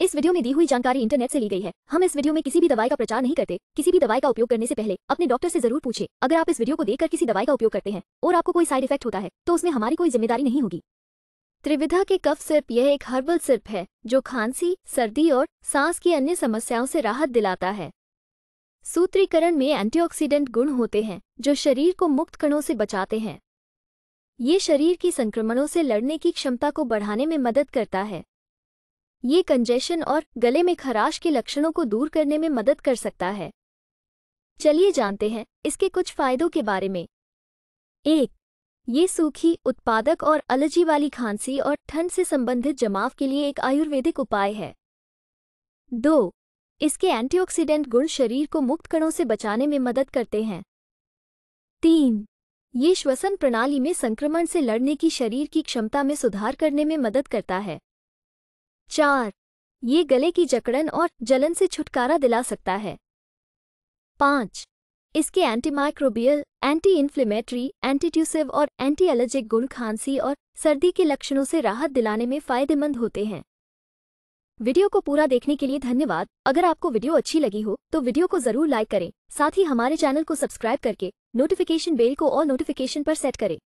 इस वीडियो में दी हुई जानकारी इंटरनेट से ली गई है हम इस वीडियो में किसी भी दवाई का प्रचार नहीं करते किसी भी दवाई का उपयोग करने से पहले अपने डॉक्टर से जरूर पूछे अगर आप इस वीडियो को देखकर किसी दवाई का उपयोग करते हैं और आपको कोई साइड इफेक्ट होता है तो उसमें हमारी कोई जिम्मेदारी नहीं होगी त्रिविधा के कफ सिर्प यह एक हर्बल सिर्प है जो खांसी सर्दी और सांस की अन्य समस्याओं से राहत दिलाता है सूत्रीकरण में एंटीऑक्सीडेंट गुण होते हैं जो शरीर को मुक्त कणों से बचाते हैं ये शरीर की संक्रमणों से लड़ने की क्षमता को बढ़ाने में मदद करता है ये कंजेशन और गले में खराश के लक्षणों को दूर करने में मदद कर सकता है चलिए जानते हैं इसके कुछ फायदों के बारे में एक ये सूखी उत्पादक और अलर्जी वाली खांसी और ठंड से संबंधित जमाव के लिए एक आयुर्वेदिक उपाय है दो इसके एंटीऑक्सीडेंट गुण शरीर को मुक्त कणों से बचाने में मदद करते हैं तीन ये श्वसन प्रणाली में संक्रमण से लड़ने की शरीर की क्षमता में सुधार करने में मदद करता है चार ये गले की जकड़न और जलन से छुटकारा दिला सकता है पाँच इसके एंटीमाइक्रोबियल एंटी इन्फ्लेमेटरी एंटीट्यूसिव और एंटी एलर्जिक गुण खांसी और सर्दी के लक्षणों से राहत दिलाने में फायदेमंद होते हैं वीडियो को पूरा देखने के लिए धन्यवाद अगर आपको वीडियो अच्छी लगी हो तो वीडियो को जरूर लाइक करें साथ ही हमारे चैनल को सब्सक्राइब करके नोटिफिकेशन बेल को और नोटिफिकेशन पर सेट करें